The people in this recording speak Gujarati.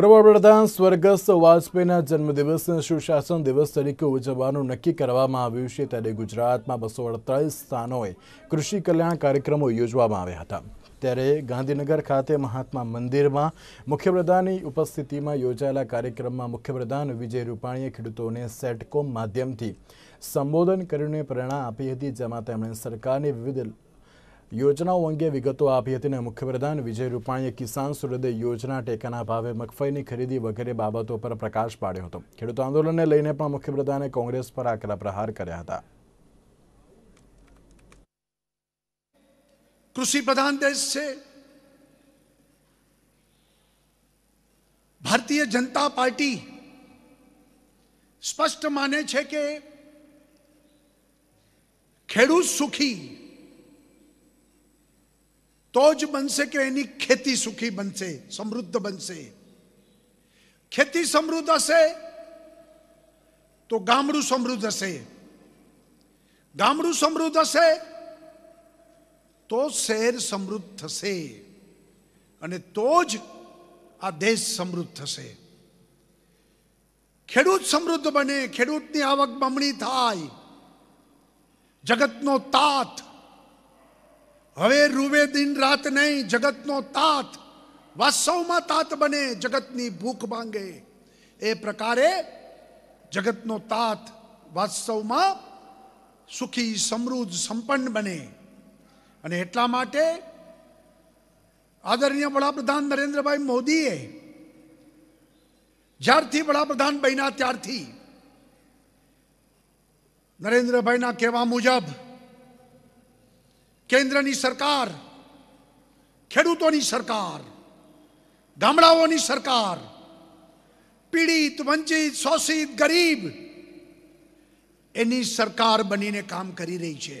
પૂર્વ વડાપ્રધાન સ્વર્ગસ્થ વાજપેયીના જન્મદિવસને સુશાસન દિવસ તરીકે ઉજવવાનું નક્કી કરવામાં આવ્યું છે ત્યારે ગુજરાતમાં બસો અડતાલીસ સ્થાનોએ કૃષિ કલ્યાણ કાર્યક્રમો યોજવામાં આવ્યા હતા ત્યારે ગાંધીનગર ખાતે મહાત્મા મંદિરમાં મુખ્યપ્રધાનની ઉપસ્થિતિમાં યોજાયેલા કાર્યક્રમમાં મુખ્યપ્રધાન વિજય રૂપાણીએ ખેડૂતોને સેટકોમ માધ્યમથી સંબોધન કરીને પ્રેરણા આપી હતી જેમાં તેમણે સરકારની વિવિધ યોજનાઓ અંગે વિગતો આપી હતી અને મુખ્યપ્રધાન વિજય રૂપાણીએ કિસાન સૂર્યોદય યોજના ટેકાના ભાવે મગફળીની ખરીદી વગેરે બાબતો પર પ્રકાશ પાડ્યો હતો ખેડૂત આંદોલનને લઈને પણ મુખ્યપ્રધાને કોંગ્રેસ પર આકરા પ્રહાર કર્યા હતા કૃષિ પ્રધાન દેશ છે ભારતીય જનતા પાર્ટી સ્પષ્ટ માને છે કે ખેડૂત સુખી તો જ બનશે કે એની ખેતી સુખી બનશે સમૃદ્ધ બનશે ખેતી સમૃદ્ધ હશે તો ગામડું સમૃદ્ધ હશે ગામડું સમૃદ્ધ હશે તો શહેર સમૃદ્ધ થશે અને તો જ આ દેશ સમૃદ્ધ થશે ખેડૂત સમૃદ્ધ બને ખેડૂતની આવક બમણી થાય જગતનો તાત હવે રૂવે દિન રાત નહીં જગતનો તાત વાસ્તવમાં તાત બને જગતની ભૂખ માંગે એ પ્રકારે જગતનો તાત વાસ્તવમાં સુખી સમૃદ્ધ સંપન્ન બને અને એટલા માટે આદરણીય વડાપ્રધાન નરેન્દ્રભાઈ મોદીએ જ્યારથી વડાપ્રધાન બન્યા ત્યારથી નરેન્દ્રભાઈના કહેવા મુજબ કેન્દ્રની સરકાર ખેડૂતોની સરકાર ગામડાઓની સરકાર પીડિત વંચિત શોષિત ગરીબ એની સરકાર બનીને કામ કરી રહી છે